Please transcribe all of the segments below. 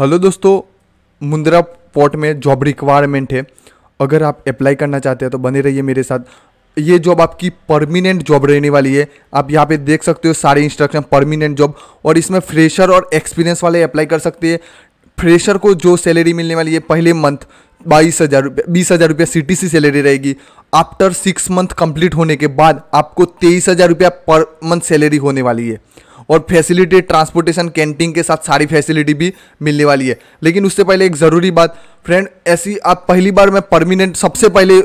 hello दोस्तों Mundra port में job requirement है अगर आप अप्लाई करना चाहते हैं तो बने रहिए मेरे साथ ये जॉब आपकी परमिनेंट जॉब रहने वाली है आप यहाँ पे देख सकते हो सारे इंस्ट्रक्शन परमिनेंट जॉब और इसमें फ्रेशर और एक्सपीरियंस वाले अप्लाई कर सकते हैं फ्रेशर को जो सैलरी मिलने वाली है पहले मंथ बाईस हज़ार रुपये बीस हज़ार रुपया सी टी सी सैलरी रहेगी आफ्टर सिक्स मंथ कंप्लीट होने के बाद आपको तेईस हज़ार रुपया पर मंथ सैलरी होने वाली है और फैसिलिटी ट्रांसपोर्टेशन कैंटीन के साथ सारी फैसिलिटी भी मिलने वाली है लेकिन उससे पहले एक ज़रूरी बात फ्रेंड ऐसी आप पहली बार मैं परमिनेंट सबसे पहले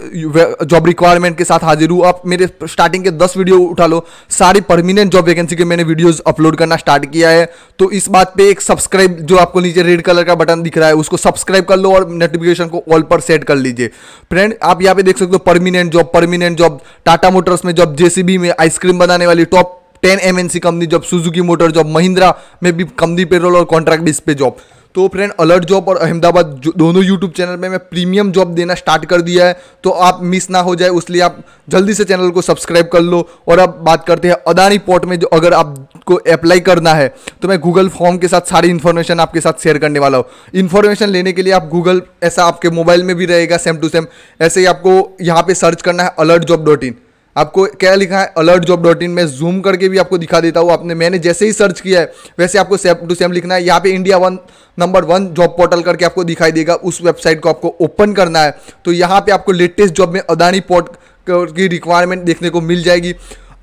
जॉब रिक्वायरमेंट के साथ हाजिर हूँ आप मेरे स्टार्टिंग के दस वीडियो उठा लो सारी परमिनेंट जॉब वैकेंसी के मैंने वीडियोस अपलोड करना स्टार्ट किया है तो इस बात पे एक सब्सक्राइब जो आपको नीचे रेड कलर का बटन दिख रहा है उसको सब्सक्राइब कर लो और नोटिफिकेशन को ऑल पर सेट कर लीजिए फ्रेंड आप यहाँ पे देख सकते हो permanent job permanent job Tata Motors में जॉब जेसीबी में आइसक्रीम बनाने वाली top ten M company job Suzuki Motor job Mahindra में भी कंपनी पेरोल और कॉन्ट्रैक्ट बेस पे जॉब तो फ्रेंड अलर्ट जॉब और अहमदाबाद दोनों यूट्यूब चैनल में मैं प्रीमियम जॉब देना स्टार्ट कर दिया है तो आप मिस ना हो जाए उसलिए आप जल्दी से चैनल को सब्सक्राइब कर लो और अब बात करते हैं अदानी पोर्ट में जो अगर आपको अप्लाई करना है तो मैं गूगल फॉर्म के साथ सारी इन्फॉर्मेशन आपके साथ शेयर करने वाला हूँ इन्फॉर्मेशन लेने के लिए आप गूगल ऐसा आपके मोबाइल में भी रहेगा सेम टू सेम ऐसे ही आपको यहाँ पर सर्च करना है अलर्ट जॉब डॉट इन आपको क्या लिखा है अलर्ट जॉब डॉट इन में जूम करके भी आपको दिखा देता हूँ आपने मैंने जैसे ही सर्च किया है वैसे आपको सेम टू सेम लिखना है यहाँ पे India one number one job portal करके आपको दिखाई देगा उस वेबसाइट को आपको ओपन करना है तो यहाँ पे आपको लेटेस्ट जॉब में अदानी पोर्ट की रिक्वायरमेंट देखने को मिल जाएगी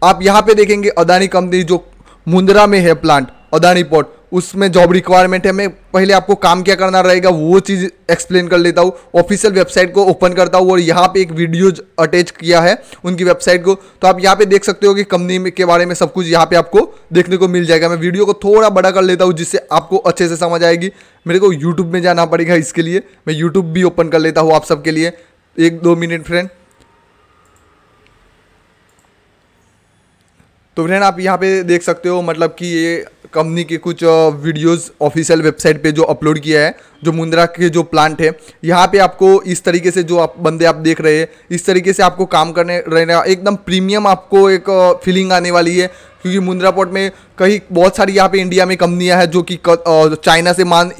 आप यहाँ पे देखेंगे अदानी कंपनी जो मुंद्रा में है प्लांट अदानी पोर्ट उसमें जॉब रिक्वायरमेंट है मैं पहले आपको काम क्या करना रहेगा वो चीज़ एक्सप्लेन कर लेता हूँ ऑफिशियल वेबसाइट को ओपन करता हूँ और यहाँ पे एक वीडियो अटैच किया है उनकी वेबसाइट को तो आप यहाँ पे देख सकते हो कि कंपनी के बारे में सब कुछ यहाँ पे आपको देखने को मिल जाएगा मैं वीडियो को थोड़ा बड़ा कर लेता हूँ जिससे आपको अच्छे से समझ आएगी मेरे को यूट्यूब में जाना पड़ेगा इसके लिए मैं यूट्यूब भी ओपन कर लेता हूँ आप सबके लिए एक दो मिनट फ्रेंड तो फ्रेंड आप यहाँ पे देख सकते हो मतलब कि ये कंपनी के कुछ वीडियोस ऑफिशियल वेबसाइट पे जो अपलोड किया है जो मुंद्रा के जो प्लांट है यहाँ पे आपको इस तरीके से जो आप बंदे आप देख रहे हैं इस तरीके से आपको काम करने रहना एकदम प्रीमियम आपको एक फीलिंग आने वाली है क्योंकि मुंद्रा पोर्ट में कहीं बहुत सारी यहाँ पे इंडिया में कंपनियाँ हैं जो कि चाइना से मान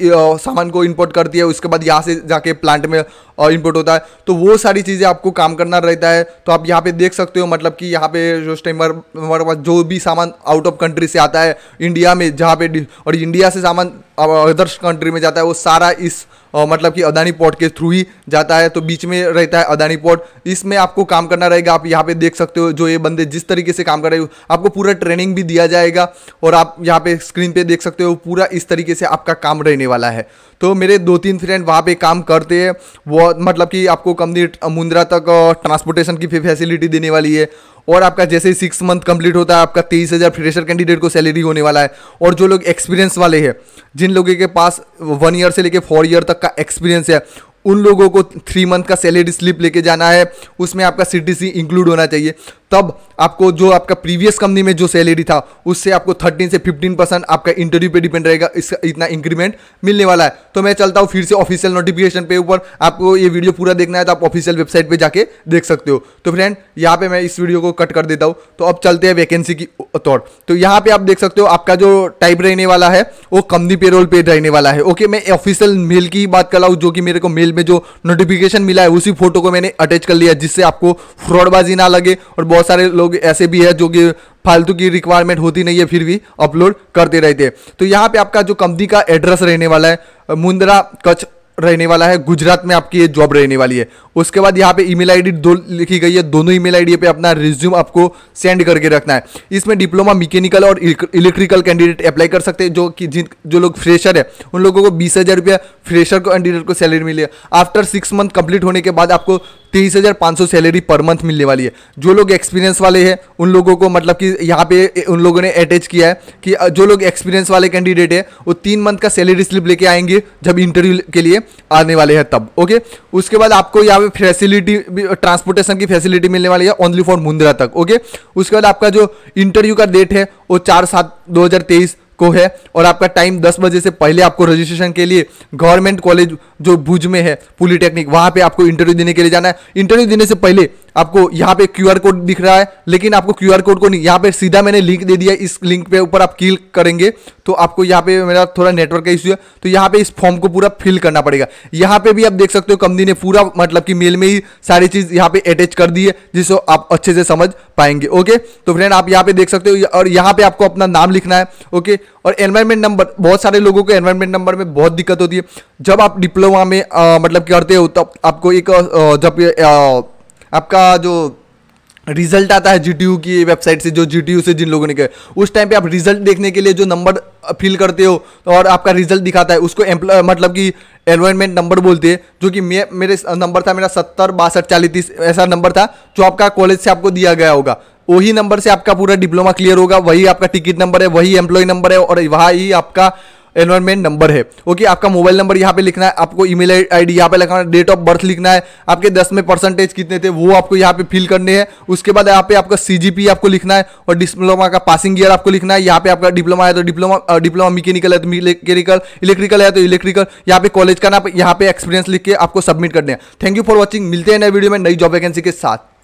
सामान को इंपोर्ट करती है उसके बाद यहाँ से जाके प्लांट में इंपोर्ट होता है तो वो सारी चीज़ें आपको काम करना रहता है तो आप यहाँ पे देख सकते हो मतलब कि यहाँ पे जो स्टेमर हमारे पास जो भी सामान आउट ऑफ कंट्री से आता है इंडिया में जहाँ पे और इंडिया से सामान अदर्स कंट्री में जाता है वो सारा इस मतलब कि अदानी पोर्ट के थ्रू ही जाता है तो बीच में रहता है अदानी पोर्ट इसमें आपको काम करना रहेगा आप यहाँ पे देख सकते हो जो ये बंदे जिस तरीके से काम कर रहे हो आपको पूरा ट्रेनिंग भी दिया जाएगा और आप यहाँ पे स्क्रीन पे देख सकते हो पूरा इस तरीके से आपका काम रहने वाला है तो मेरे दो तीन फ्रेंड वहाँ पे काम करते हैं वो मतलब कि आपको कंपनी मुंद्रा तक ट्रांसपोर्टेशन की फैसिलिटी देने वाली है और आपका जैसे ही सिक्स मंथ कंप्लीट होता है आपका तेईस हज़ार फ्रेशर कैंडिडेट को सैलरी होने वाला है और जो लोग एक्सपीरियंस वाले हैं जिन लोगों के पास वन ईयर से लेके फोर ईयर तक का एक्सपीरियंस है उन लोगों को थ्री मंथ का सैलरी स्लिप लेके जाना है उसमें आपका सी इंक्लूड होना चाहिए तब आपको जो आपका प्रीवियस कंपनी में जो सैलरी था उससे आपको 13 से 15 परसेंट आपका इंटरव्यू पे डिपेंड रहेगा इसका इतना इंक्रीमेंट मिलने वाला है तो मैं चलता हूँ फिर से ऑफिशियल नोटिफिकेशन पे ऊपर आपको ये वीडियो पूरा देखना है तो आप ऑफिशियल वेबसाइट पर जाके देख सकते हो तो फ्रेंड यहाँ पर मैं इस वीडियो को कट कर देता हूँ तो अब चलते हैं वैकेंसी की तौर तो यहाँ पर आप देख सकते हो आपका जो टाइप रहने वाला है वो कंपनी पेरोल पे रहने वाला है ओके मैं ऑफिशियल मेल की बात कर रहा हूँ जो कि मेरे को मेल में जो नोटिफिकेशन मिला है उसी फोटो को मैंने अटैच कर लिया जिससे आपको फ्रॉडबाजी ना लगे और बहुत सारे लोग ऐसे भी है जो कि फालतू की रिक्वायरमेंट होती नहीं है फिर भी अपलोड करते रहते तो यहाँ पे आपका जो कंपनी का एड्रेस रहने वाला है मुंद्रा कच्छ रहने वाला है गुजरात में आपकी ये जॉब रहने वाली है उसके बाद यहाँ पे ईमेल आईडी दो लिखी गई है दोनों ईमेल आईडी पे अपना रिज्यूम आपको सेंड करके रखना है इसमें डिप्लोमा मैकेनिकल और इलेक्ट्रिकल कैंडिडेट अप्लाई कर सकते हैं जो कि जिन जो लोग फ्रेशर है उन लोगों को बीस हज़ार रुपया फ्रेशर को कैंडिडेट को सैलरी मिली है आफ्टर सिक्स मंथ कंप्लीट होने के बाद आपको तेईस हज़ार पाँच सौ सैलरी पर मंथ मिलने वाली है जो लोग एक्सपीरियंस वाले हैं उन लोगों को मतलब कि यहाँ पे उन लोगों ने अटैच किया है कि जो लोग एक्सपीरियंस वाले कैंडिडेट हैं वो तीन मंथ का सैलरी स्लिप लेके आएंगे जब इंटरव्यू के लिए आने वाले हैं तब ओके उसके बाद आपको यहाँ पे फैसिलिटी ट्रांसपोर्टेशन की फैसिलिटी मिलने वाली है ओनली फॉर मुंद्रा तक ओके उसके बाद आपका जो इंटरव्यू का डेट है वो चार सात दो हज़ार तेईस को है और आपका टाइम दस बजे से पहले आपको रजिस्ट्रेशन के लिए गवर्नमेंट कॉलेज जो भुज में है पॉलिटेक्निक वहाँ पे आपको इंटरव्यू देने के लिए जाना है इंटरव्यू देने से पहले आपको यहाँ पे क्यू कोड दिख रहा है लेकिन आपको क्यू कोड को नहीं यहाँ पे सीधा मैंने लिंक दे दिया इस लिंक पे ऊपर आप क्लिक करेंगे तो आपको यहाँ पे मेरा थोड़ा नेटवर्क का इश्यू है तो यहाँ पे इस फॉर्म को पूरा फिल करना पड़ेगा यहाँ पे भी आप देख सकते हो कंपनी ने पूरा मतलब कि मेल में ही सारी चीज़ यहाँ पे अटैच कर दी है जिसको आप अच्छे से समझ पाएंगे ओके तो फ्रेंड आप यहाँ पे देख सकते हो और यहाँ पे आपको अपना नाम लिखना है ओके और एनवायरमेंट नंबर बहुत सारे लोगों को एनवायरमेंट नंबर में बहुत दिक्कत होती है जब आप डिप्लोमा में आ, मतलब करते हो तब आपको एक आ, जब आ, आपका जो रिजल्ट आता है जी की वेबसाइट से जो जी से जिन लोगों ने किया उस टाइम पे आप रिजल्ट देखने के लिए जो नंबर फिल करते हो और आपका रिजल्ट दिखाता है उसको मतलब कि एनवायरमेंट नंबर बोलते हैं जो कि मे, मेरे नंबर था मेरा सत्तर बासठ चालीस तीस ऐसा नंबर था जो आपका कॉलेज से आपको दिया गया होगा वही नंबर से आपका पूरा डिप्लोमा क्लियर होगा वही आपका टिकट नंबर है वही एम्प्लॉय नंबर है और वहाँ ही आपका एनवायरमेंट नंबर है ओके आपका मोबाइल नंबर यहाँ पे लिखना है आपको ईमेल आईडी यहाँ पे लिखना है डेट ऑफ बर्थ लिखना है आपके दस में परसेंटेज कितने थे वो आपको यहाँ पे फिल करने हैं उसके बाद यहाँ पे आपका सी आपको लिखना है और डिप्लोमा का पासिंग ईयर आपको लिखना है यहाँ पे आपका डिप्लोमा है तो डिप्लोमा डिप्लोमा मिकेनिकल है तो मिकेनिकल इलेक्ट्रिकल है तो इलेक्ट्रिकल यहाँ पे कॉलेज का नाम यहाँ पे एक्सपीरियंस लिख के आपको सबमिट करने हैं थैंक यू फॉर वॉचिंग मिलते हैं नए वीडियो में नई जॉब वैकेंसी के साथ